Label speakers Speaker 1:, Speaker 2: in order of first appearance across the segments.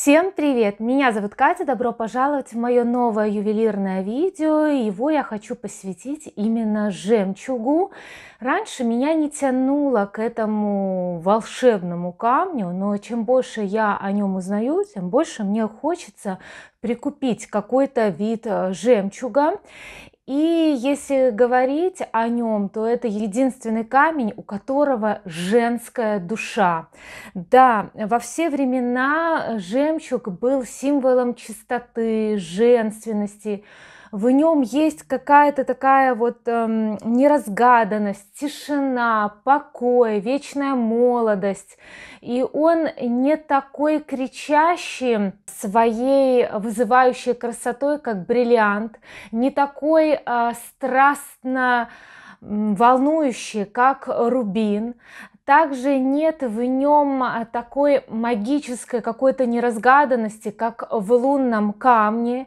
Speaker 1: Всем привет! Меня зовут Катя, добро пожаловать в мое новое ювелирное видео. Его я хочу посвятить именно жемчугу. Раньше меня не тянуло к этому волшебному камню, но чем больше я о нем узнаю, тем больше мне хочется прикупить какой-то вид э, жемчуга. И если говорить о нем, то это единственный камень, у которого женская душа. Да, во все времена жемчуг был символом чистоты, женственности, в нем есть какая-то такая вот эм, неразгаданность, тишина, покой, вечная молодость. И он не такой кричащий своей вызывающей красотой, как бриллиант, не такой э, страстно волнующий, как рубин, также нет в нем а, такой магической какой-то неразгаданности, как в лунном камне,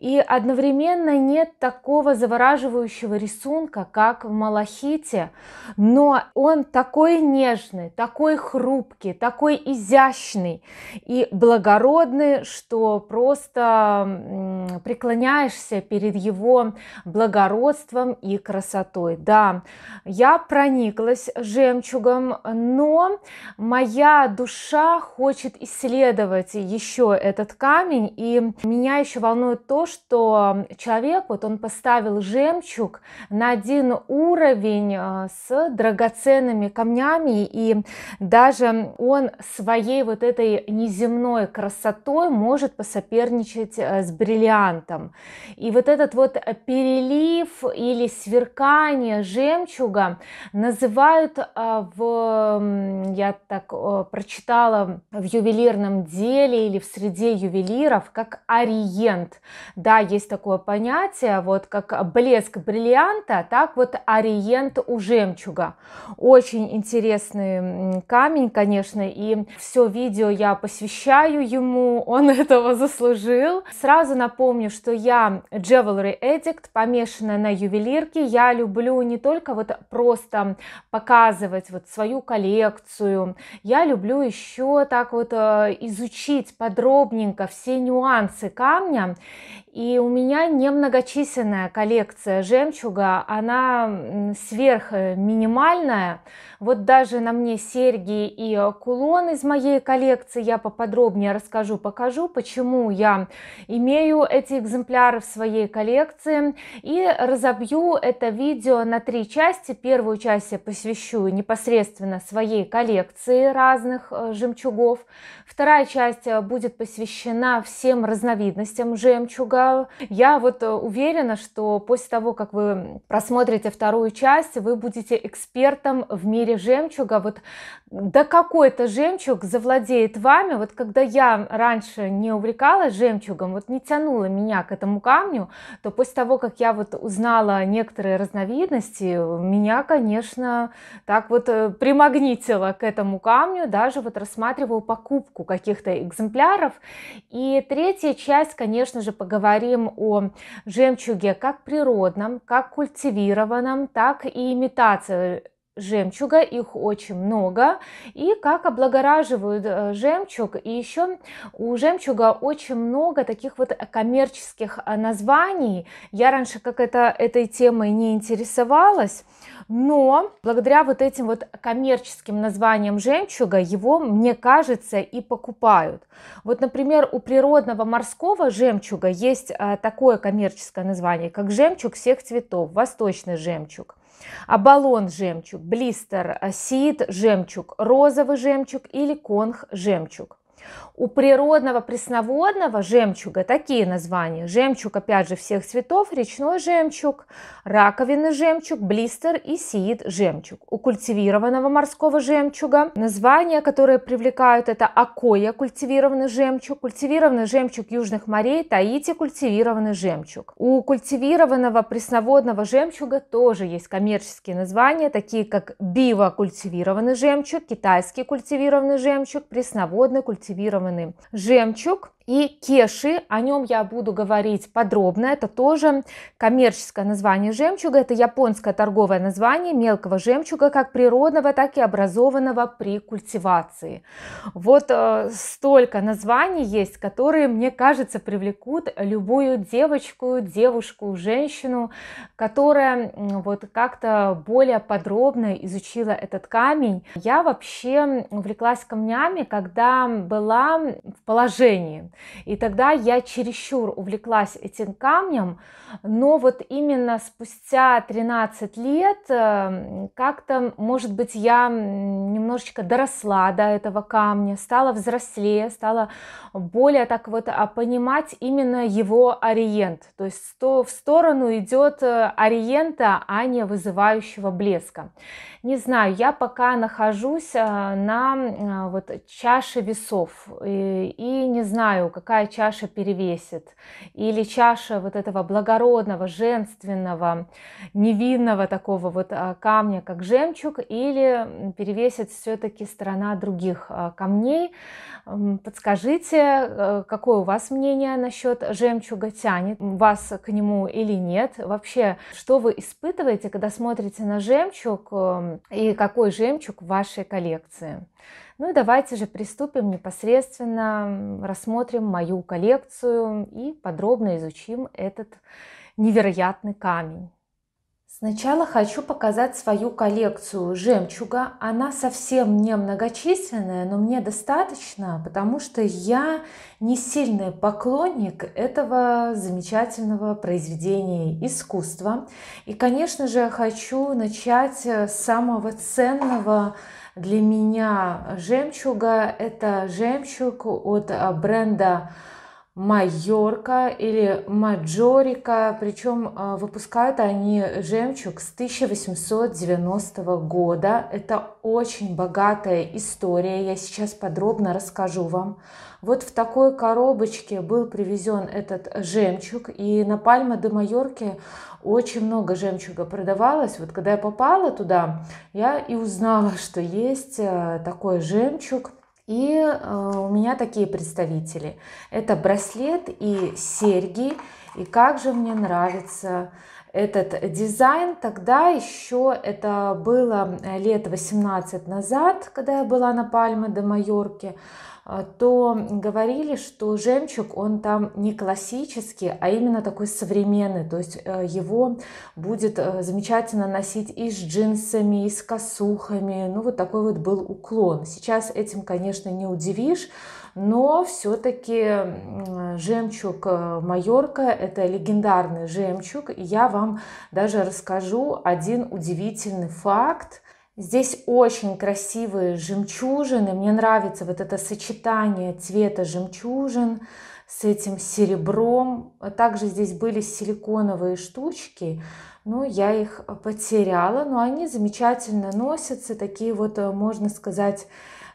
Speaker 1: и одновременно нет такого завораживающего рисунка, как в малахите, но он такой нежный, такой хрупкий, такой изящный и благородный, что просто преклоняешься перед его благородством и красотой. Да, я прониклась жемчугом, но моя душа хочет исследовать еще этот камень, и меня еще волнует то, что человек, вот он поставил жемчуг на один уровень э, с драгоценными камнями, и даже он своей вот этой неземной красотой может посоперничать э, с бриллиантом бриллиантом. И вот этот вот перелив или сверкание жемчуга называют а, в, я так э, прочитала, в ювелирном деле или в среде ювелиров как ориент. Да, есть такое понятие, вот как блеск бриллианта, так вот ориент у жемчуга. Очень интересный камень, конечно, и все видео я посвящаю ему, он этого заслужил. Сразу напомню, напомню, что я Jewelry Addict, помешанная на ювелирке. Я люблю не только вот просто показывать вот свою коллекцию, я люблю еще так вот э, изучить подробненько все нюансы камня. И у меня немногочисленная коллекция жемчуга, она сверх минимальная, вот даже на мне серьги и э, кулон из моей коллекции я поподробнее расскажу, покажу, почему я имею эти экземпляры в своей коллекции. И разобью это видео на три части. Первую часть я посвящу непосредственно своей коллекции разных э, жемчугов. Вторая часть э, будет посвящена всем разновидностям жемчуга. Я вот уверена, что после того, как вы просмотрите вторую часть, вы будете экспертом в мире сфере жемчуга, вот да какой-то жемчуг завладеет вами, вот когда я раньше не увлекалась жемчугом, вот не тянула меня к этому камню, то после того, как я вот узнала некоторые разновидности, меня, конечно, так вот э, примагнитило к этому камню, даже вот рассматриваю покупку каких-то экземпляров. И третья часть, конечно же, поговорим о жемчуге как природном, как культивированном, так и имитации жемчуга, их очень много, и как облагораживают э, жемчуг, и еще у жемчуга очень много таких вот коммерческих э, названий, я раньше как это этой темой не интересовалась, но благодаря вот этим вот коммерческим названиям жемчуга его, мне кажется, и покупают. Вот, например, у природного морского жемчуга есть э, такое коммерческое название, как жемчуг всех цветов, восточный жемчуг. Абалон жемчуг, блистер сид жемчуг, розовый жемчуг или конг жемчуг. У природного пресноводного жемчуга такие названия. Жемчуг, опять же, всех цветов, речной жемчуг, раковинный жемчуг, блистер и сиит жемчуг. У культивированного морского жемчуга названия, которые привлекают, это акоя, культивированный жемчуг, культивированный жемчуг южных морей, таити, культивированный жемчуг. У культивированного пресноводного жемчуга тоже есть коммерческие названия, такие как бива культивированный жемчуг, китайский культивированный жемчуг, пресноводный культивированный витамины. Жемчуг, и кеши, о нем я буду говорить подробно, это тоже коммерческое название жемчуга, это японское торговое название мелкого жемчуга, как природного, так и образованного при культивации. Вот э, столько названий есть, которые, мне кажется, привлекут любую девочку, девушку, женщину, которая вот как-то более подробно изучила этот камень. Я вообще увлеклась камнями, когда была в положении. И тогда я чересчур увлеклась этим камнем, но вот именно спустя 13 лет э, как-то, может быть, я немножечко доросла до этого камня, стала взрослее, стала более так вот а, понимать именно его ориент, то есть то в сторону идет э, ориента, а не вызывающего блеска. Не знаю, я пока нахожусь э, на вот чаше весов и, и не знаю, какая чаша перевесит, или чаша вот этого благородного, женственного, невинного такого вот а, камня, как жемчуг, или перевесит все-таки сторона других а, камней. Подскажите, э, какое у вас мнение насчет жемчуга, тянет вас к нему или нет? Вообще, что вы испытываете, когда смотрите на жемчуг эм, и какой жемчуг в вашей коллекции? Ну и давайте же приступим непосредственно, рассмотрим мою коллекцию и подробно изучим этот невероятный камень. Сначала хочу показать свою коллекцию жемчуга. Она совсем не многочисленная, но мне достаточно, потому что я не сильный поклонник этого замечательного произведения искусства. И, конечно же, хочу начать э, с самого ценного для меня жемчуга – это жемчуг от а, бренда Майорка или Маджорика, причем а, выпускают они жемчуг с 1890 года. Это очень богатая история, я сейчас подробно расскажу вам. Вот в такой коробочке был привезен этот жемчуг, и на Пальма де Майорке очень много жемчуга продавалось. Вот когда я попала туда, я и узнала, что есть а, такой жемчуг – и э, у меня такие представители. Это браслет и серьги. И как же мне нравится этот дизайн. Тогда еще это было э, лет 18 назад, когда я была на Пальме де Майорке. А, то говорили, что жемчуг, он там не классический, а именно такой современный. То есть э, его будет э, замечательно носить и с джинсами, и с косухами. Ну, вот такой вот был уклон. Сейчас этим, конечно, не удивишь, но все-таки жемчуг э, Майорка – это легендарный жемчуг. И я вам даже расскажу один удивительный факт – Здесь очень красивые жемчужины. Мне нравится вот это сочетание цвета жемчужин с этим серебром. Также здесь были силиконовые штучки, но ну, я их потеряла. Но они замечательно носятся, такие вот, э, можно сказать,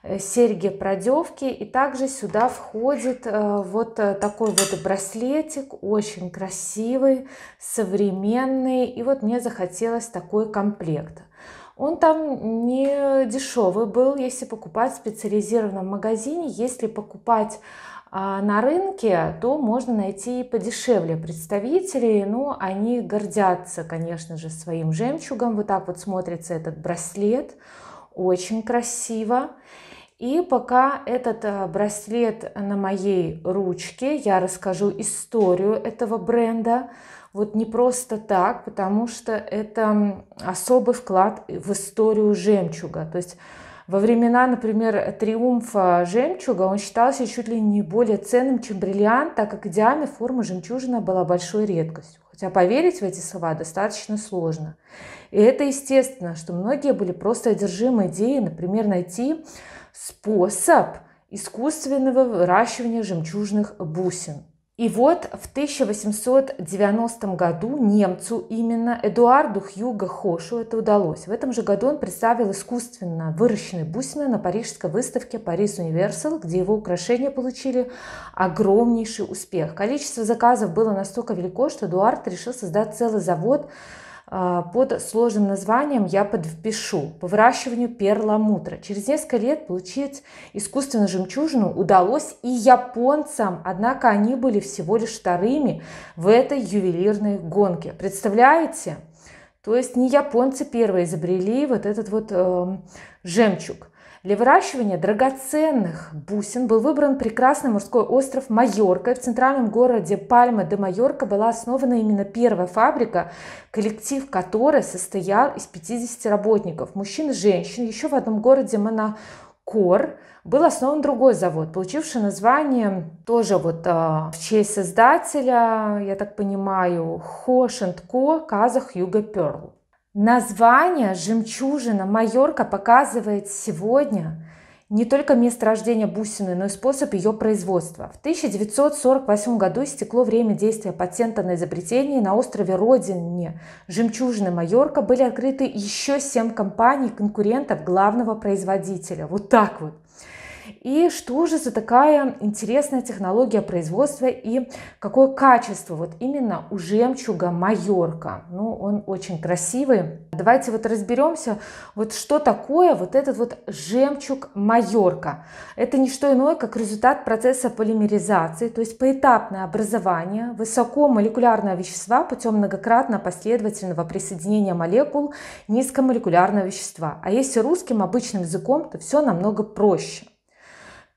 Speaker 1: э, серьги-продевки. И также сюда входит э, вот такой вот браслетик, очень красивый, современный. И вот мне захотелось такой комплект. Он там не дешевый был, если покупать в специализированном магазине. Если покупать а, на рынке, то можно найти и подешевле представителей. Но ну, они гордятся, конечно же, своим жемчугом. Вот так вот смотрится этот браслет. Очень красиво. И пока этот а, браслет на моей ручке, я расскажу историю этого бренда вот не просто так, потому что это особый вклад в историю жемчуга. То есть во времена, например, триумфа жемчуга он считался чуть ли не более ценным, чем бриллиант, так как идеальная форма жемчужина была большой редкостью. Хотя поверить в эти слова достаточно сложно. И это естественно, что многие были просто одержимы идеей, например, найти способ искусственного выращивания жемчужных бусин. И вот в 1890 году немцу именно Эдуарду Хьюго Хошу это удалось. В этом же году он представил искусственно выращенные бусины на парижской выставке «Парис Универсал», где его украшения получили огромнейший успех. Количество заказов было настолько велико, что Эдуард решил создать целый завод а, под сложным названием я подпишу по выращиванию перламутра. Через несколько лет получить искусственную жемчужину удалось и японцам, однако они были всего лишь вторыми в этой ювелирной гонке. Представляете? То есть не японцы первые изобрели вот этот вот э, жемчуг. Для выращивания драгоценных бусин был выбран прекрасный мужской остров Майорка. В центральном городе Пальма де Майорка была основана именно первая фабрика, коллектив которой состоял из 50 работников, мужчин и женщин. Еще в одном городе Монакор был основан другой завод, получивший название тоже вот э, в честь создателя, я так понимаю, Хошенко Казах Юга Перл. Название «Жемчужина» Майорка показывает сегодня не только место рождения бусины, но и способ ее производства. В 1948 году истекло время действия патента на изобретение, и на острове Родине жемчужины Майорка были открыты еще семь компаний-конкурентов главного производителя. Вот так вот. И что же за такая интересная технология производства и какое качество вот именно у жемчуга Майорка? Ну, он очень красивый. Давайте вот разберемся, вот что такое вот этот вот жемчуг Майорка. Это не что иное, как результат процесса полимеризации, то есть поэтапное образование высокомолекулярного вещества путем многократно последовательного присоединения молекул низкомолекулярного вещества. А если русским обычным языком, то все намного проще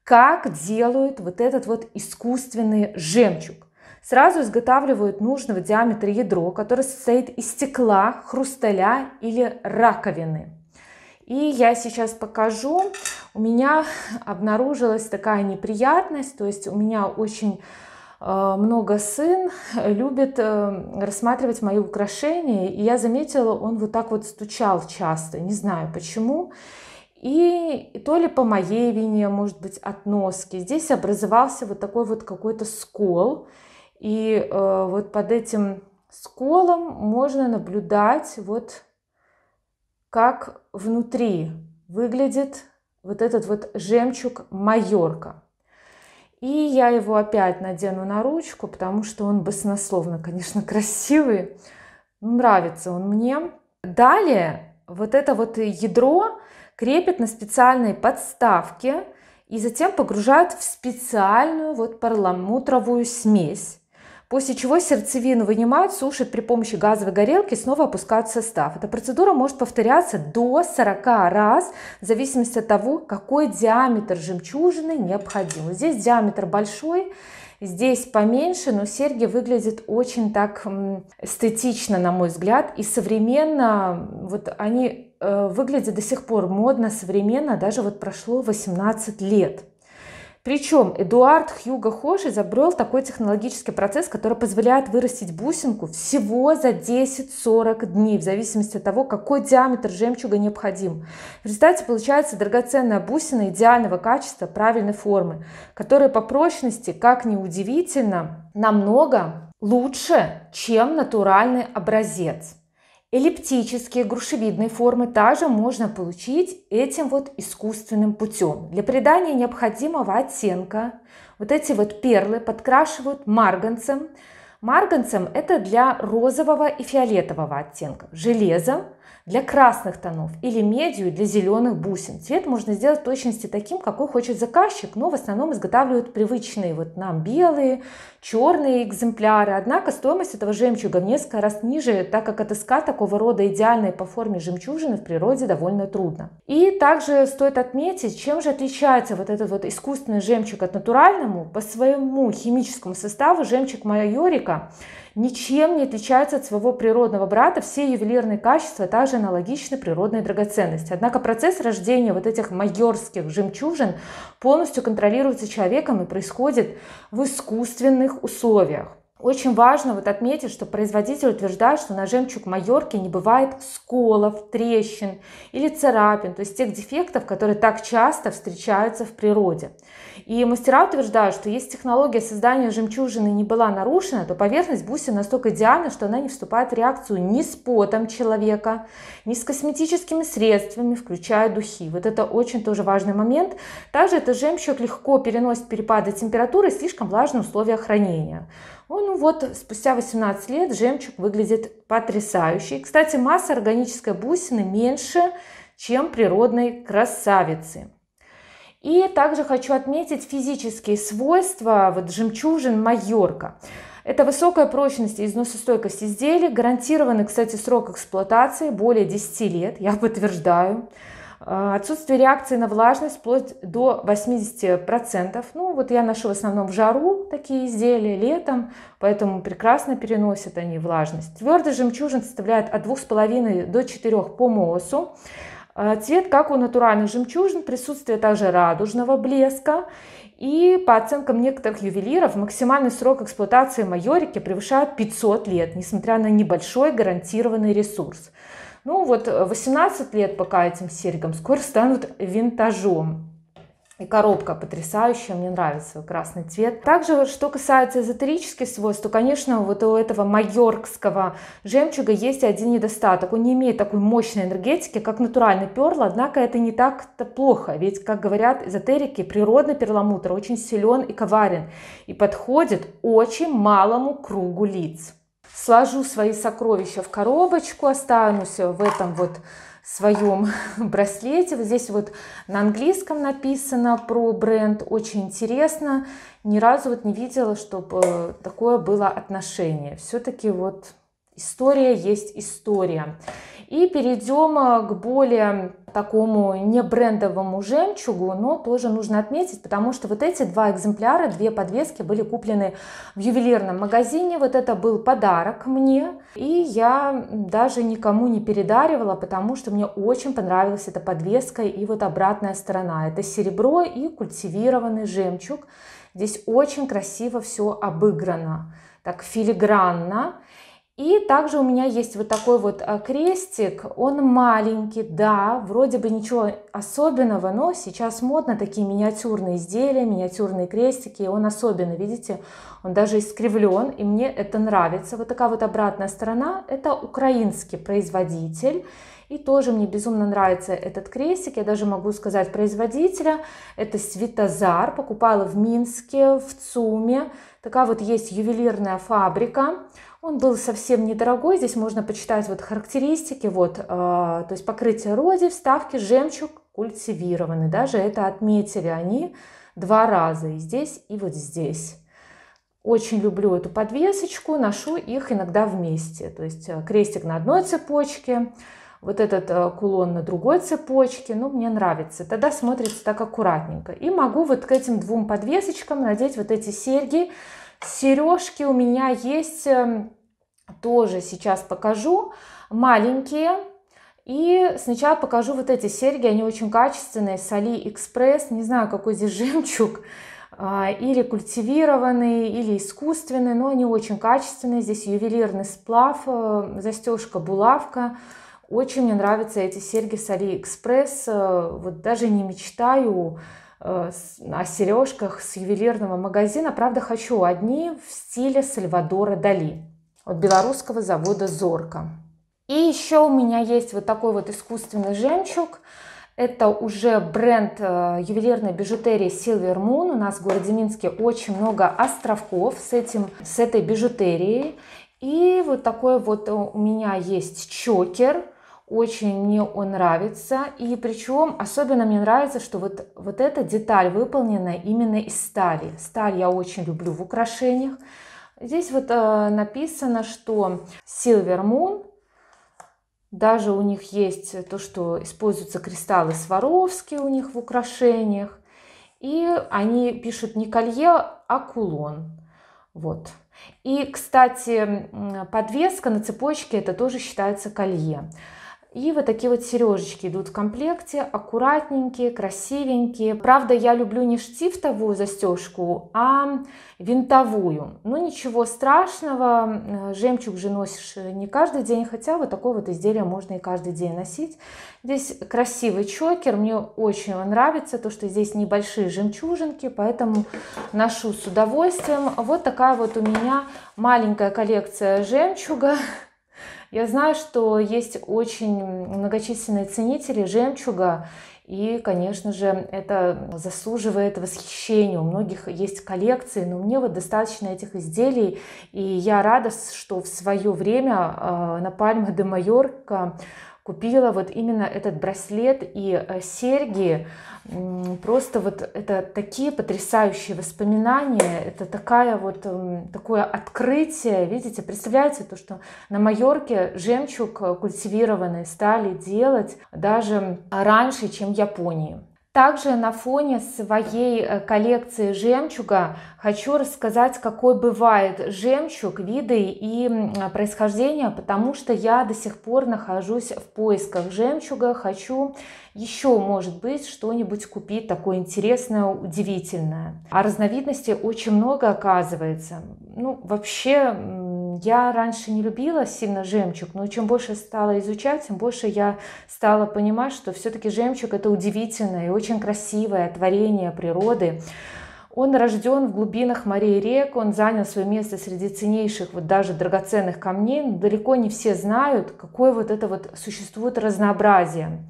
Speaker 1: как делают вот этот вот искусственный жемчуг. Сразу изготавливают нужного диаметра ядро, которое состоит из стекла, хрусталя или раковины. И я сейчас покажу. У меня обнаружилась такая неприятность, то есть у меня очень э, много сын любит э, рассматривать мои украшения, и я заметила, он вот так вот стучал часто, не знаю почему. И, то ли по моей вине, может быть, от носки. Здесь образовался вот такой вот какой-то скол. И э, вот под этим сколом можно наблюдать вот как внутри выглядит вот этот вот жемчуг Майорка. И я его опять надену на ручку, потому что он баснословно, конечно, красивый. Нравится он мне. Далее вот это вот ядро, крепят на специальной подставке и затем погружают в специальную вот парламутровую смесь. После чего сердцевину вынимают, сушат при помощи газовой горелки и снова опускают в состав. Эта процедура может повторяться до 40 раз, в зависимости от того, какой диаметр жемчужины необходим. Здесь диаметр большой, здесь поменьше, но серьги выглядят очень так эстетично, на мой взгляд, и современно вот они Э, выглядит до сих пор модно, современно, даже вот прошло 18 лет. Причем Эдуард Хьюго Хош изобрел такой технологический процесс, который позволяет вырастить бусинку всего за 10-40 дней, в зависимости от того, какой диаметр жемчуга необходим. В результате получается драгоценная бусина идеального качества, правильной формы, которая по прочности, как ни удивительно, намного лучше, чем натуральный образец эллиптические, грушевидные формы также можно получить этим вот искусственным путем. Для придания необходимого оттенка вот эти вот перлы подкрашивают марганцем. Марганцем это для розового и фиолетового оттенка. Железо для красных тонов или медию для зеленых бусин. Цвет можно сделать в точности таким, какой хочет заказчик, но в основном изготавливают привычные вот нам белые, черные экземпляры. Однако стоимость этого жемчуга в несколько раз ниже, так как отыскать такого рода идеальные по форме жемчужины в природе довольно трудно. И также стоит отметить, чем же отличается вот этот вот искусственный жемчуг от натуральному. По своему химическому составу жемчуг майорика ничем не отличается от своего природного брата, все ювелирные качества также аналогичны природной драгоценности. Однако процесс рождения вот этих майорских жемчужин полностью контролируется человеком и происходит в искусственных условиях. Очень важно вот отметить, что производитель утверждает, что на жемчуг Майорки не бывает сколов, трещин или царапин, то есть тех дефектов, которые так часто встречаются в природе. И мастера утверждают, что если технология создания жемчужины не была нарушена, то поверхность бусин настолько идеальна, что она не вступает в реакцию ни с потом человека, ни с косметическими средствами, включая духи. Вот это очень тоже важный момент. Также этот жемчуг легко переносит перепады температуры и слишком влажные условия хранения. Ну вот, спустя 18 лет жемчуг выглядит потрясающе. Кстати, масса органической бусины меньше, чем природной красавицы. И также хочу отметить физические свойства вот жемчужин Майорка. Это высокая прочность и износостойкость изделий, гарантированный, кстати, срок эксплуатации более 10 лет, я подтверждаю. А, отсутствие реакции на влажность вплоть до 80%. Ну, вот я ношу в основном в жару такие изделия летом, поэтому прекрасно переносят они влажность. Твердый жемчужин составляет от 2,5 до 4 по МОСу. А, цвет, как у натуральных жемчужин, присутствие также радужного блеска. И по оценкам некоторых ювелиров, максимальный срок эксплуатации майорики превышает 500 лет, несмотря на небольшой гарантированный ресурс. Ну вот 18 э, лет пока этим серьгам, скоро станут винтажом. И коробка потрясающая, мне нравится красный цвет. Также, что касается эзотерических свойств, то, конечно, вот у этого майоркского жемчуга есть один недостаток. Он не имеет такой мощной энергетики, как натуральный перл, однако это не так-то плохо. Ведь, как говорят эзотерики, природный перламутр очень силен и коварен и подходит очень малому кругу лиц сложу свои сокровища в коробочку, останусь в этом вот своем браслете. Вот здесь вот на английском написано про бренд, очень интересно. Ни разу вот не видела, чтобы э, такое было отношение. Все-таки вот История есть история. И перейдем э, к более такому не брендовому жемчугу, но тоже нужно отметить, потому что вот эти два экземпляра, две подвески были куплены в ювелирном магазине. Вот это был подарок мне, и я даже никому не передаривала, потому что мне очень понравилась эта подвеска и вот обратная сторона. Это серебро и культивированный жемчуг. Здесь очень красиво все обыграно, так филигранно. И также у меня есть вот такой вот э, крестик, он маленький, да, вроде бы ничего особенного, но сейчас модно такие миниатюрные изделия, миниатюрные крестики, и он особенно, видите, он даже искривлен, и мне это нравится. Вот такая вот обратная сторона, это украинский производитель, и тоже мне безумно нравится этот крестик, я даже могу сказать производителя, это Светозар, покупала в Минске, в ЦУМе, такая вот есть ювелирная фабрика, он был совсем недорогой, здесь можно почитать вот характеристики, вот, э, то есть покрытие роди, вставки, жемчуг культивированный, даже это отметили они два раза, и здесь, и вот здесь. Очень люблю эту подвесочку, ношу их иногда вместе, то есть э, крестик на одной цепочке, вот этот э, кулон на другой цепочке, ну, мне нравится. Тогда смотрится так аккуратненько. И могу вот к этим двум подвесочкам надеть вот эти серьги, Сережки у меня есть, эм, тоже сейчас покажу, маленькие. И сначала покажу вот эти серьги, они очень качественные, с AliExpress не знаю, какой здесь жемчуг, а, или культивированный или искусственный но они очень качественные. Здесь ювелирный сплав, э, застежка-булавка. Очень мне нравятся эти серьги с AliExpress э, Вот даже не мечтаю о э, сережках с ювелирного магазина «Правда хочу» одни в стиле Сальвадора Дали от белорусского завода «Зорка». И еще у меня есть вот такой вот искусственный жемчуг. Это уже бренд э, ювелирной бижутерии Silver Moon. У нас в городе Минске очень много островков с, этим, с этой бижутерией. И вот такой вот у меня есть чокер – очень мне он нравится. И причем особенно мне нравится, что вот, вот эта деталь выполнена именно из стали. Сталь я очень люблю в украшениях. Здесь вот э, написано, что Silver Moon. Даже у них есть то, что используются кристаллы Сваровски у них в украшениях. И они пишут не колье, а кулон. Вот. И, кстати, подвеска на цепочке это тоже считается колье. И вот такие вот сережечки идут в комплекте, аккуратненькие, красивенькие. Правда, я люблю не штифтовую застежку, а винтовую. Но ничего страшного, э, жемчуг же носишь не каждый день, хотя вот такое вот изделие можно и каждый день носить. Здесь красивый чокер, мне очень он нравится, то, что здесь небольшие жемчужинки, поэтому ношу с удовольствием. Вот такая вот у меня маленькая коллекция жемчуга. Я знаю, что есть очень многочисленные ценители жемчуга, и, конечно же, это заслуживает восхищения. У многих есть коллекции, но мне вот достаточно этих изделий. И я рада, что в свое время а, на Пальме де Майорка купила вот именно этот браслет и э, серьги. Просто вот это такие потрясающие воспоминания, это такая вот, эм, такое открытие, видите, представляете, то, что на Майорке жемчуг э, культивированный стали делать даже раньше, чем в Японии. Также на фоне своей э, коллекции жемчуга хочу рассказать, какой бывает жемчуг, виды и происхождение, потому что я до сих пор нахожусь в поисках жемчуга, хочу еще, может быть, что-нибудь купить такое интересное, удивительное. А разновидностей очень много оказывается. Ну, вообще я раньше не любила сильно жемчуг, но чем больше стала изучать, тем больше я стала понимать, что все-таки жемчуг это удивительное и очень красивое творение природы. Он рожден в глубинах морей и рек, он занял свое место среди ценнейших, вот даже драгоценных камней, но далеко не все знают, какое вот это вот существует разнообразие.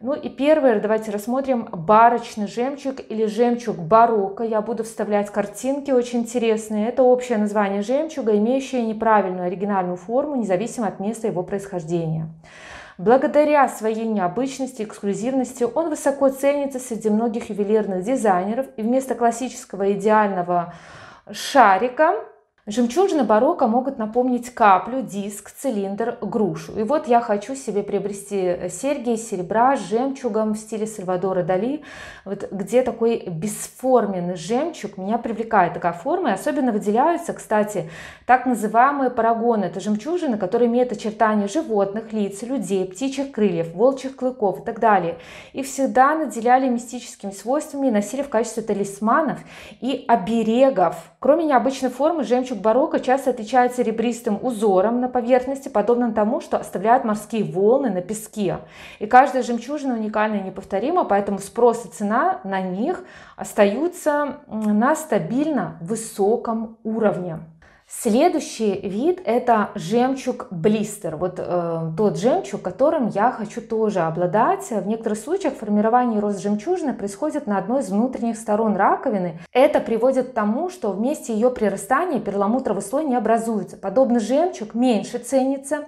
Speaker 1: Ну и первое, давайте рассмотрим барочный жемчуг или жемчуг барокко. Я буду вставлять картинки очень интересные. Это общее название жемчуга, имеющее неправильную оригинальную форму, независимо от места его происхождения. Благодаря своей необычности и эксклюзивности он высоко ценится среди многих ювелирных дизайнеров и вместо классического идеального шарика – Жемчужины барокко могут напомнить каплю, диск, цилиндр, грушу. И вот я хочу себе приобрести э, серьги из серебра с жемчугом в стиле Сальвадора Дали, вот где такой бесформенный жемчуг меня привлекает такая форма. И особенно выделяются, кстати, так называемые парагоны. Это жемчужины, которые имеют очертания животных, лиц, людей, птичьих крыльев, волчьих клыков и так далее. И всегда наделяли мистическими свойствами и носили в качестве талисманов и оберегов. Кроме необычной формы, жемчуг жемчуг барокко часто отличается ребристым узором на поверхности, подобным тому, что оставляют морские волны на песке. И каждая жемчужина уникальна и неповторима, поэтому спрос и цена на них остаются на стабильно высоком уровне. Следующий вид это жемчуг блистер. Вот э, тот жемчуг, которым я хочу тоже обладать. В некоторых случаях формирование и рост жемчужины происходит на одной из внутренних сторон раковины. Это приводит к тому, что вместе ее прирастания перламутровый слой не образуется. Подобный жемчуг меньше ценится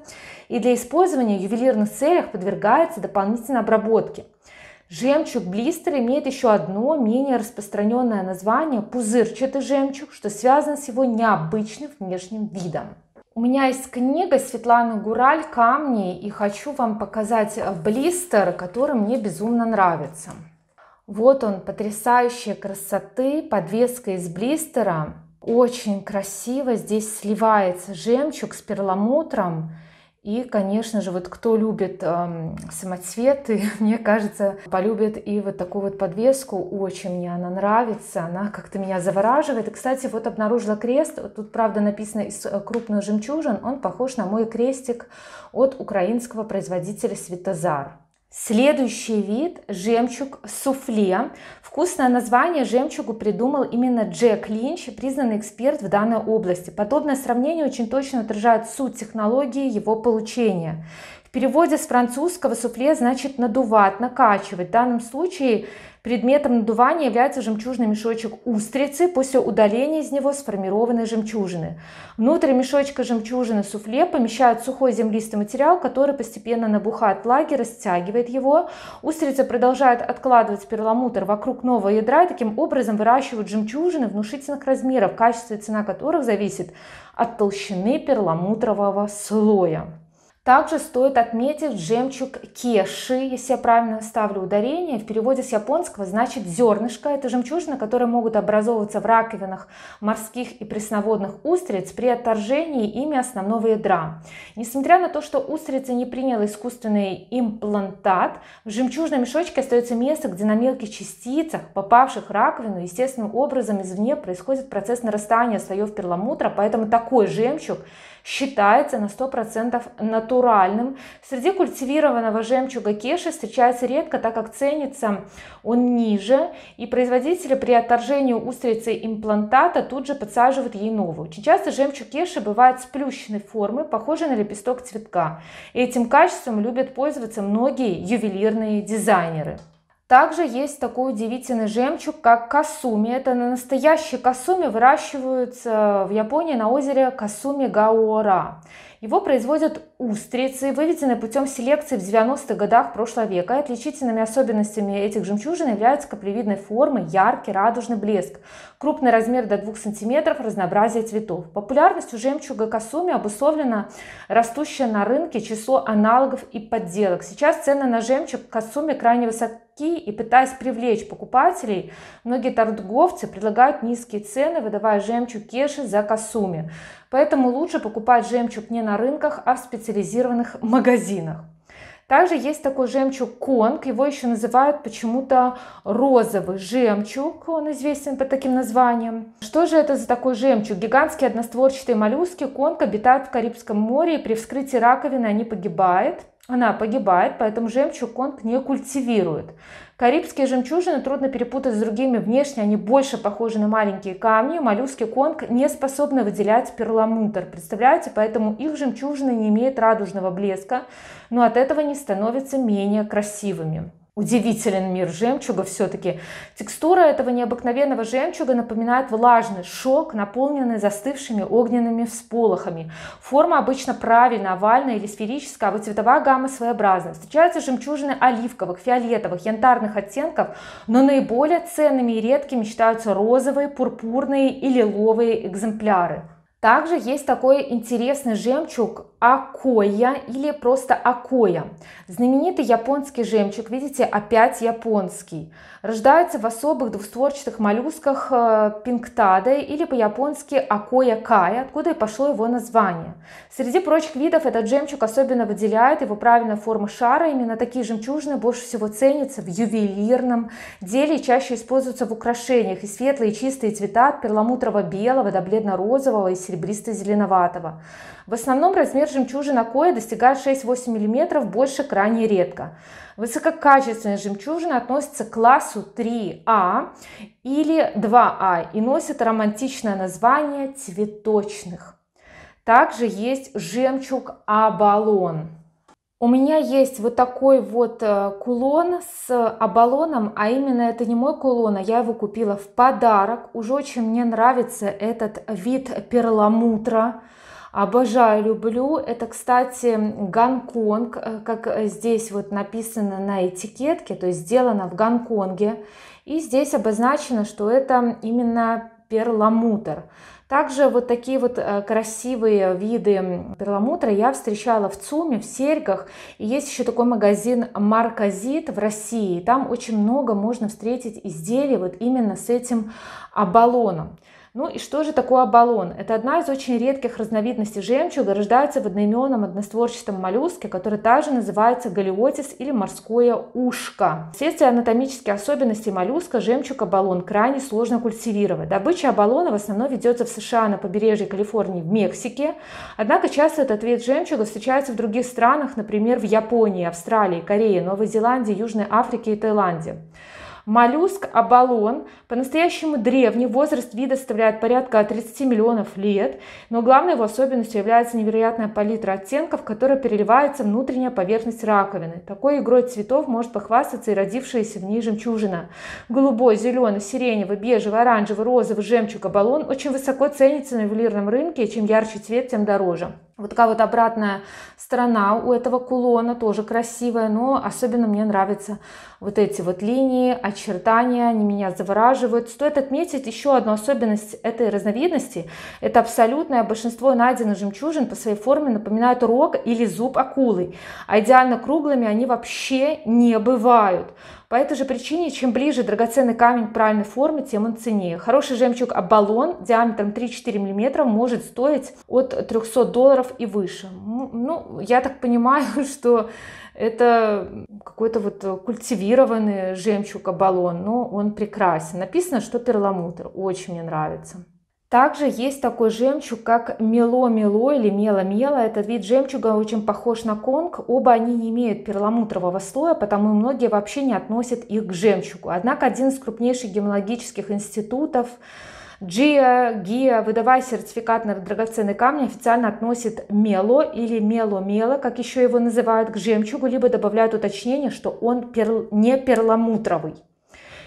Speaker 1: и для использования в ювелирных целях подвергается дополнительной обработке. Жемчуг-блистер имеет еще одно менее распространенное название – пузырчатый жемчуг, что связано с его необычным внешним видом. У меня есть книга Светланы Гураль «Камни», и хочу вам показать э, блистер, который мне безумно нравится. Вот он, потрясающей красоты, подвеска из блистера. Очень красиво здесь сливается жемчуг с перламутром – и, конечно же, вот кто любит эм, самоцветы, мне кажется, полюбит и вот такую вот подвеску. Очень мне она нравится, она как-то меня завораживает. И, кстати, вот обнаружила крест. Тут, правда, написано из э, крупных жемчужин. Он похож на мой крестик от украинского производителя Светозар. Следующий вид – жемчуг суфле. Вкусное название жемчугу придумал именно Джек Линч, признанный эксперт в данной области. Подобное сравнение очень точно отражает суть технологии его получения. В переводе с французского суфле значит надувать, накачивать. В данном случае Предметом надувания является жемчужный мешочек устрицы после удаления из него сформированной жемчужины. Внутрь мешочка жемчужины суфле помещают сухой землистый материал, который постепенно набухает влаги, растягивает его. Устрица продолжает откладывать перламутр вокруг нового ядра и таким образом выращивают жемчужины внушительных размеров, качество и цена которых зависит от толщины перламутрового слоя. Также стоит отметить жемчуг кеши, если я правильно ставлю ударение. В переводе с японского значит зернышко. Это жемчужины, которые могут образовываться в раковинах морских и пресноводных устриц при отторжении ими основного ядра. Несмотря на то, что устрица не приняла искусственный имплантат, в жемчужной мешочке остается место, где на мелких частицах, попавших в раковину, естественным образом извне происходит процесс нарастания слоев перламутра, поэтому такой жемчуг считается на 100% натуральным натуральным. Среди культивированного жемчуга кеши встречается редко, так как ценится он ниже, и производители при отторжении устрицы имплантата тут же подсаживают ей новую. Очень часто жемчуг кеши бывает сплющенной формы, похожей на лепесток цветка. этим качеством любят пользоваться многие ювелирные дизайнеры. Также есть такой удивительный жемчуг, как касуми. Это настоящие настоящей касуми выращиваются в Японии на озере Касуми Гаора. Его производят устрицы, выведенные путем селекции в 90-х годах прошлого века. отличительными особенностями этих жемчужин являются каплевидной формы, яркий радужный блеск крупный размер до 2 см, разнообразие цветов. Популярностью жемчуга косуми обусловлено растущее на рынке число аналогов и подделок. Сейчас цены на жемчуг косуми крайне высоки и пытаясь привлечь покупателей, многие торговцы предлагают низкие цены, выдавая жемчуг кеши за косуми. Поэтому лучше покупать жемчуг не на рынках, а в специализированных магазинах. Также есть такой жемчуг конг, его еще называют почему-то розовый жемчуг, он известен под таким названием. Что же это за такой жемчуг? Гигантские одностворчатые моллюски конг обитают в Карибском море, и при вскрытии раковины они погибают она погибает, поэтому жемчуг он не культивирует. Карибские жемчужины трудно перепутать с другими внешне, они больше похожи на маленькие камни. Моллюски конг не способны выделять перламутр, представляете? Поэтому их жемчужины не имеют радужного блеска, но от этого не становятся менее красивыми. Удивителен мир жемчуга все-таки. Текстура этого необыкновенного жемчуга напоминает влажный шок, наполненный застывшими огненными всполохами. Форма обычно правильная, овальная или сферическая, а вот цветовая гамма своеобразная. Встречаются жемчужины оливковых, фиолетовых, янтарных оттенков, но наиболее ценными и редкими считаются розовые, пурпурные и лиловые экземпляры. Также есть такой интересный жемчуг Акоя или просто Акоя. Знаменитый японский жемчуг, видите, опять японский. Рождается в особых двустворчатых моллюсках э, пинктады или по-японски Акоя кай откуда и пошло его название. Среди прочих видов этот жемчуг особенно выделяет его правильная форма шара. Именно такие жемчужины больше всего ценятся в ювелирном деле и чаще используются в украшениях. И светлые и чистые цвета от перламутрово-белого до бледно-розового и серебристо-зеленоватого. В основном размер жемчужина кои достигает 6-8 мм, больше крайне редко. Высококачественная жемчужина относится к классу 3А или 2А а и носит романтичное название цветочных. Также есть жемчуг Абалон. У меня есть вот такой вот э, кулон с оболоном, а именно это не мой кулон, а я его купила в подарок. Уже очень мне нравится этот вид перламутра. Обожаю, люблю. Это, кстати, Гонконг, э, как здесь вот написано на этикетке, то есть сделано в Гонконге. И здесь обозначено, что это именно перламутр. Также вот такие вот э, красивые виды перламутра я встречала в ЦУМе, в серьгах. И есть еще такой магазин Марказит в России. Там очень много можно встретить изделий вот именно с этим оболоном. Ну и что же такое оболон? Это одна из очень редких разновидностей жемчуга, рождается в одноименном одностворчатом моллюске, который также называется галиотис или морское ушко. Вследствие анатомических особенностей моллюска жемчуг оболон крайне сложно культивировать. Добыча оболона в основном ведется в США на побережье Калифорнии, в Мексике. Однако часто этот вид жемчуга встречается в других странах, например, в Японии, Австралии, Корее, Новой Зеландии, Южной Африке и Таиланде. Моллюск абалон, по-настоящему древний, возраст вида составляет порядка 30 миллионов лет, но главной его особенностью является невероятная палитра оттенков, которая переливается внутренняя поверхность раковины. Такой игрой цветов может похвастаться и родившаяся в ней жемчужина. Голубой, зеленый, сиреневый, бежевый, оранжевый, розовый, жемчуг, абалон очень высоко ценится на ювелирном рынке, и чем ярче цвет, тем дороже. Вот такая вот обратная сторона у этого кулона, тоже красивая, но особенно мне нравятся вот эти вот линии, очертания, они меня завораживают. Стоит отметить еще одну особенность этой разновидности. Это абсолютное большинство найденных жемчужин по своей форме напоминают рог или зуб акулы, а идеально круглыми они вообще не бывают. По этой же причине, чем ближе драгоценный камень к правильной форме, тем он ценнее. Хороший жемчуг Абалон диаметром 3-4 мм может стоить от 300 долларов и выше. Ну, я так понимаю, что это какой-то вот культивированный жемчуг оболон, но он прекрасен. Написано, что перламутр, очень мне нравится. Также есть такой жемчуг, как мело-мело или мело-мело. Этот вид жемчуга очень похож на конг. Оба они не имеют перламутрового слоя, потому многие вообще не относят их к жемчугу. Однако один из крупнейших гемологических институтов GIA, GIA, выдавая сертификат на драгоценный камень, официально относит мело или мело-мело, как еще его называют, к жемчугу, либо добавляют уточнение, что он перл, не перламутровый.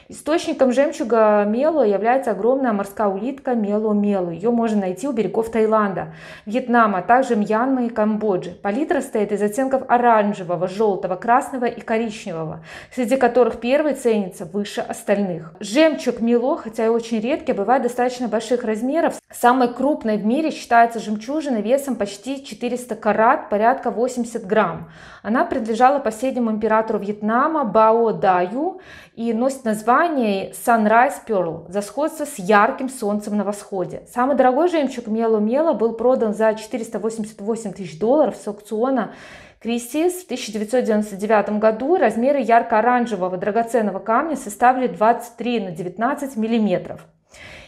Speaker 1: Источником жемчуга мело является огромная морская улитка мело-мело. Ее можно найти у берегов Таиланда, Вьетнама, а также Мьянмы и Камбоджи. Палитра состоит из оттенков оранжевого, желтого, красного и коричневого, среди которых первый ценится выше остальных. Жемчуг мело, хотя и очень редкий, бывает достаточно больших размеров, Самой крупной в мире считается жемчужина весом почти 400 карат, порядка 80 грамм. Она принадлежала последнему императору Вьетнама Бао Даю и носит название Sunrise Pearl за сходство с ярким солнцем на восходе. Самый дорогой жемчуг Мело Мело был продан за 488 тысяч долларов с аукциона Крисис в 1999 году размеры ярко-оранжевого драгоценного камня составили 23 на 19 миллиметров.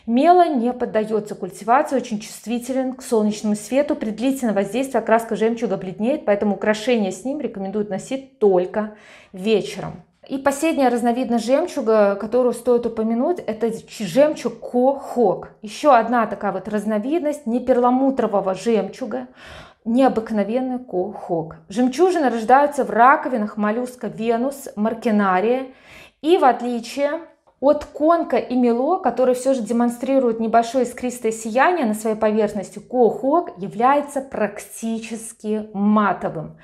Speaker 1: Мело не поддается культивации, очень чувствителен к солнечному свету. При длительном воздействии окраска жемчуга бледнеет, поэтому украшения с ним рекомендуют носить только вечером. И последняя разновидность жемчуга, которую стоит упомянуть, это жемчуг кохок. Еще одна такая вот разновидность неперламутрового жемчуга, необыкновенный кохок. Жемчужины рождаются в раковинах моллюска Венус, Маркинария. И в отличие от конка и мело, которые все же демонстрируют небольшое искристое сияние на своей поверхности, кохок является практически матовым.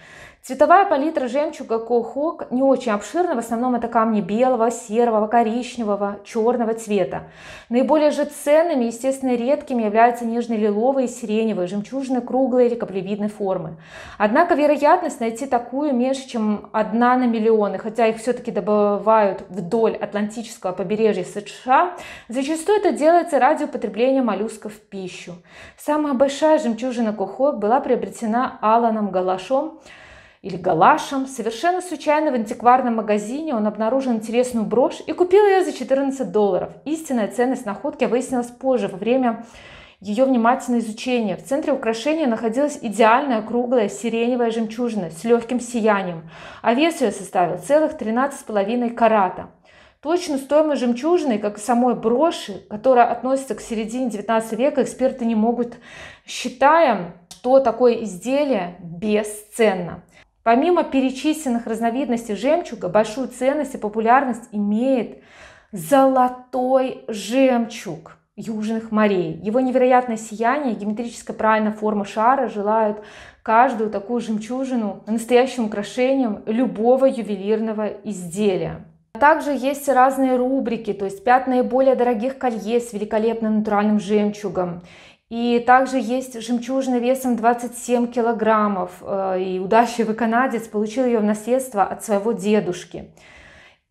Speaker 1: Цветовая палитра жемчуга кохок не очень обширна, в основном это камни белого, серого, коричневого, черного цвета. Наиболее же ценными, естественно, редкими являются нежные лиловые, сиреневые, жемчужины круглые или каплевидной формы. Однако вероятность найти такую меньше, чем одна на миллионы, хотя их все-таки добывают вдоль Атлантического побережья США, зачастую это делается ради употребления моллюсков в пищу. Самая большая жемчужина кохок была приобретена Аланом Галашом, или галашем. Совершенно случайно в антикварном магазине он обнаружил интересную брошь и купил ее за 14 долларов. Истинная ценность находки выяснилась позже, во время ее внимательного изучения. В центре украшения находилась идеальная круглая сиреневая жемчужина с легким сиянием, а вес ее составил целых 13,5 карата. Точно стоимость жемчужины, как и самой броши, которая относится к середине 19 века, эксперты не могут, считая, что такое изделие бесценно. Помимо перечисленных разновидностей жемчуга, большую ценность и популярность имеет золотой жемчуг южных морей. Его невероятное сияние, и геометрическая правильная форма шара желают каждую такую жемчужину настоящим украшением любого ювелирного изделия. Также есть разные рубрики, то есть 5 наиболее дорогих колье с великолепным натуральным жемчугом и также есть жемчужина весом 27 килограммов. Э, и удачливый канадец получил ее в наследство от своего дедушки.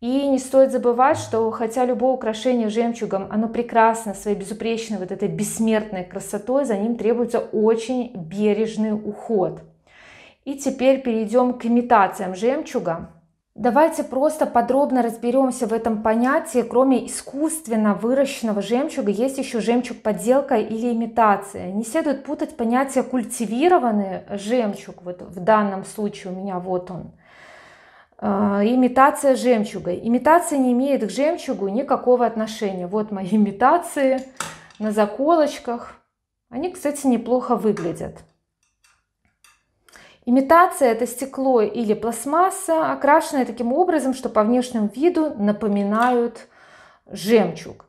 Speaker 1: И не стоит забывать, что хотя любое украшение жемчугом, оно прекрасно своей безупречной вот этой бессмертной красотой, за ним требуется очень бережный уход. И теперь перейдем к имитациям жемчуга. Давайте просто подробно разберемся в этом понятии. Кроме искусственно выращенного жемчуга, есть еще жемчуг подделка или имитация. Не следует путать понятие культивированный жемчуг. Вот в данном случае у меня вот он. А, имитация жемчуга. Имитация не имеет к жемчугу никакого отношения. Вот мои имитации на заколочках. Они, кстати, неплохо выглядят. Имитация – это стекло или пластмасса, окрашенная таким образом, что по внешнему виду напоминают жемчуг.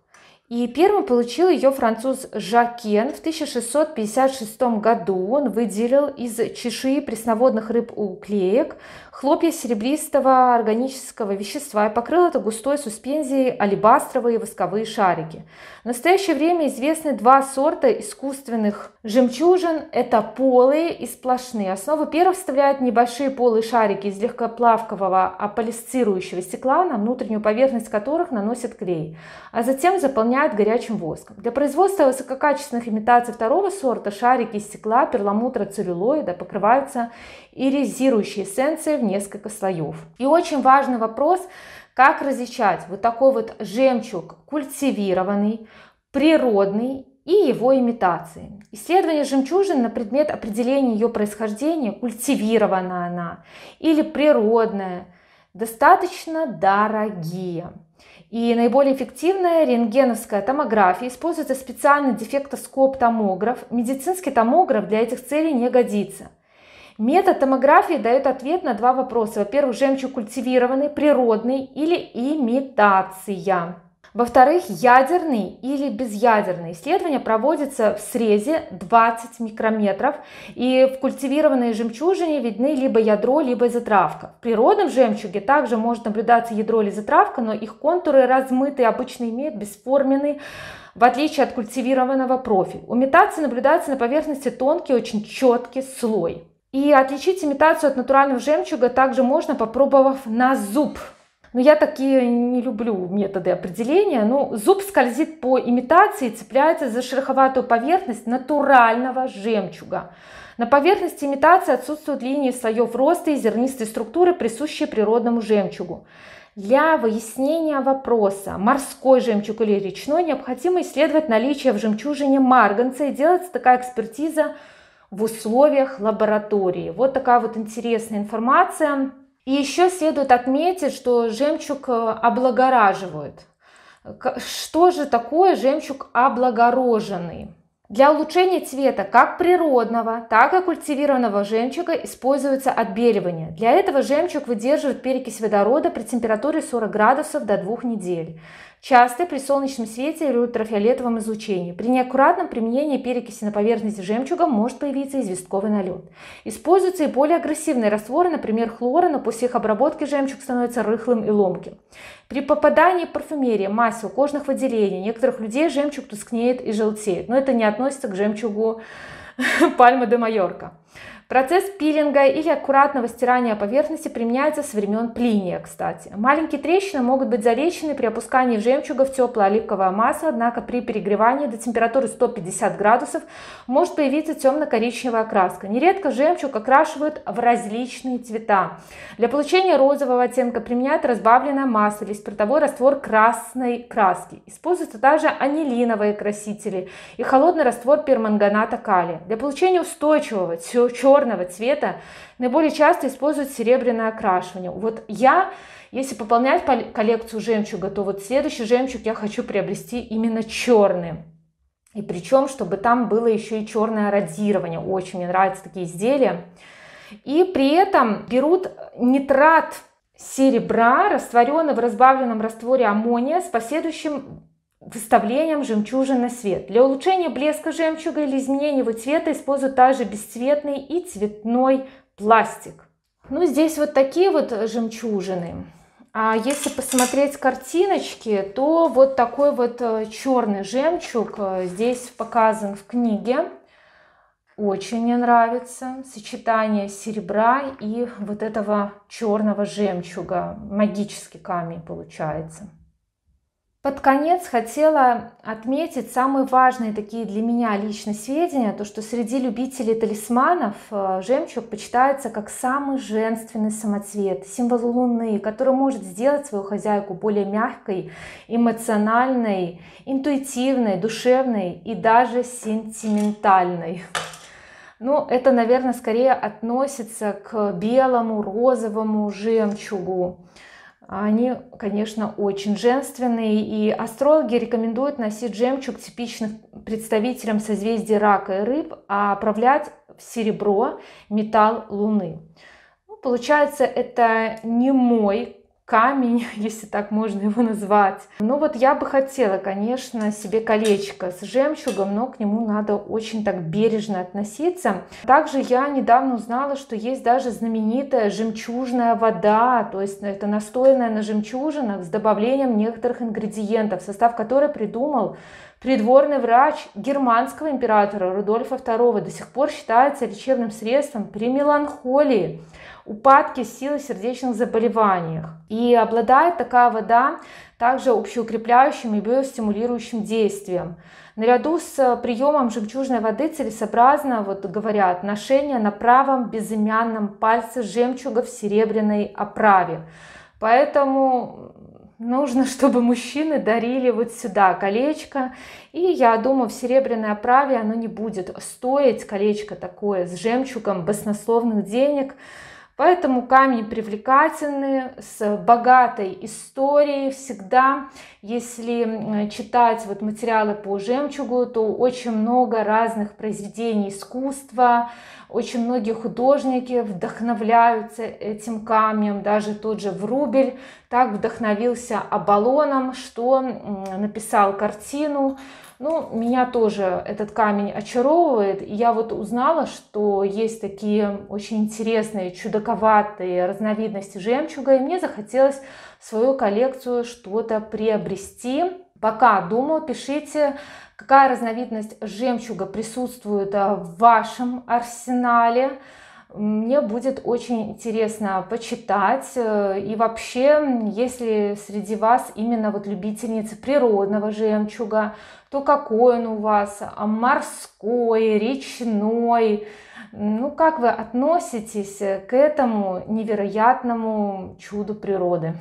Speaker 1: И первым получил ее француз Жакен в 1656 году. Он выделил из чешуи пресноводных рыб уклеек хлопья серебристого органического вещества и покрыл это густой суспензией алебастровые восковые шарики. В настоящее время известны два сорта искусственных жемчужин. Это полые и сплошные. Основу первых вставляют небольшие полые шарики из легкоплавкового аполисцирующего стекла, на внутреннюю поверхность которых наносят клей, а затем заполняют заменяют горячим воском. Для производства высококачественных имитаций второго сорта шарики из стекла, перламутра, целлюлоида покрываются иризирующей эссенцией в несколько слоев. И очень важный вопрос, как различать вот такой вот жемчуг культивированный, природный и его имитации. Исследование жемчужин на предмет определения ее происхождения, культивирована она или природная, достаточно дорогие. И наиболее эффективная рентгеновская томография. Используется специальный дефектоскоп-томограф. Медицинский томограф для этих целей не годится. Метод томографии дает ответ на два вопроса. Во-первых, жемчуг культивированный, природный или имитация. Во-вторых, ядерные или безъядерные исследования проводятся в срезе 20 микрометров, и в культивированной жемчужине видны либо ядро, либо затравка. В природном жемчуге также может наблюдаться ядро или затравка, но их контуры размыты, обычно имеют бесформенный в отличие от культивированного профиля. У имитации наблюдается на поверхности тонкий, очень четкий слой. И отличить имитацию от натурального жемчуга также можно, попробовав на зуб но я такие не люблю методы определения. Ну, зуб скользит по имитации, цепляется за шероховатую поверхность натурального жемчуга. На поверхности имитации отсутствуют линии слоев роста и зернистой структуры, присущие природному жемчугу. Для выяснения вопроса, морской жемчуг или речной, необходимо исследовать наличие в жемчужине марганца и делается такая экспертиза в условиях лаборатории. Вот такая вот интересная информация. И еще следует отметить, что жемчуг э, облагораживают. Что же такое жемчуг облагороженный? Для улучшения цвета как природного, так и культивированного жемчуга используется отбеливание. Для этого жемчуг выдерживает перекись водорода при температуре 40 градусов до 2 недель часто при солнечном свете или ультрафиолетовом излучении. При неаккуратном применении перекиси на поверхности жемчуга может появиться известковый налет. Используются и более агрессивные растворы, например, хлора, но после их обработки жемчуг становится рыхлым и ломким. При попадании парфюмерии, масел, кожных выделений некоторых людей жемчуг тускнеет и желтеет, но это не относится к жемчугу пальмы де Майорка. Процесс пилинга или аккуратного стирания поверхности применяется с времен Плиния, кстати. Маленькие трещины могут быть залечены при опускании жемчуга в теплое оливковое масло, однако при перегревании до температуры 150 градусов может появиться темно-коричневая окраска. Нередко жемчуг окрашивают в различные цвета. Для получения розового оттенка применяют разбавленное масло или спиртовой раствор красной краски. Используются также анилиновые красители и холодный раствор перманганата калия. Для получения устойчивого черного черного цвета, наиболее часто используют серебряное окрашивание. Вот я, если пополнять коллекцию жемчуга, то вот следующий жемчуг я хочу приобрести именно черный. И причем, чтобы там было еще и черное радирование. Очень мне нравятся такие изделия. И при этом берут нитрат серебра, растворенный в разбавленном растворе аммония с последующим выставлением жемчужин на свет. Для улучшения блеска жемчуга или изменения его цвета используют также бесцветный и цветной пластик. Ну, здесь вот такие вот жемчужины. А если посмотреть картиночки, то вот такой вот э, черный жемчуг э, здесь показан в книге. Очень мне нравится сочетание серебра и вот этого черного жемчуга. Магический камень получается. Под конец хотела отметить самые важные такие для меня лично сведения, то что среди любителей талисманов э, жемчуг почитается как самый женственный самоцвет, символ Луны, который может сделать свою хозяйку более мягкой, эмоциональной, интуитивной, душевной и даже сентиментальной. Ну, это, наверное, скорее относится к белому, розовому жемчугу они, конечно, очень женственные, и астрологи рекомендуют носить жемчуг типичных представителям созвездий рака и рыб, а оправлять в серебро металл луны. Ну, получается, это не мой камень, если так можно его назвать. Ну вот я бы хотела, конечно, себе колечко с жемчугом, но к нему надо очень так бережно относиться. Также я недавно узнала, что есть даже знаменитая жемчужная вода, то есть это настойная на жемчужинах с добавлением некоторых ингредиентов, состав которой придумал Придворный врач германского императора Рудольфа II до сих пор считается лечебным средством при меланхолии упадке силы сердечных заболеваниях. И обладает такая вода также общеукрепляющим и биостимулирующим действием. Наряду с э, приемом жемчужной воды целесообразно, вот говорят, ношение на правом безымянном пальце жемчуга в серебряной оправе. Поэтому нужно, чтобы мужчины дарили вот сюда колечко. И я думаю, в серебряной оправе оно не будет стоить колечко такое с жемчугом баснословных денег. Поэтому камни привлекательны, с богатой историей всегда. Если читать вот материалы по жемчугу, то очень много разных произведений искусства, очень многие художники вдохновляются этим камнем, даже тот же Врубель так вдохновился Абалоном, что написал картину ну, меня тоже этот камень очаровывает. И я вот узнала, что есть такие очень интересные, чудаковатые разновидности жемчуга. И мне захотелось в свою коллекцию что-то приобрести. Пока думаю, пишите, какая разновидность жемчуга присутствует а, в вашем арсенале. Мне будет очень интересно почитать. Э, и вообще, если среди вас именно вот любительницы природного жемчуга, то какой он у вас, а морской, речной. Ну, как вы относитесь к этому невероятному чуду природы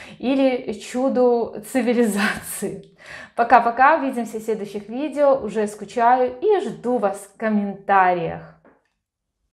Speaker 1: или чуду цивилизации? Пока-пока, увидимся в следующих видео, уже скучаю и жду вас в комментариях.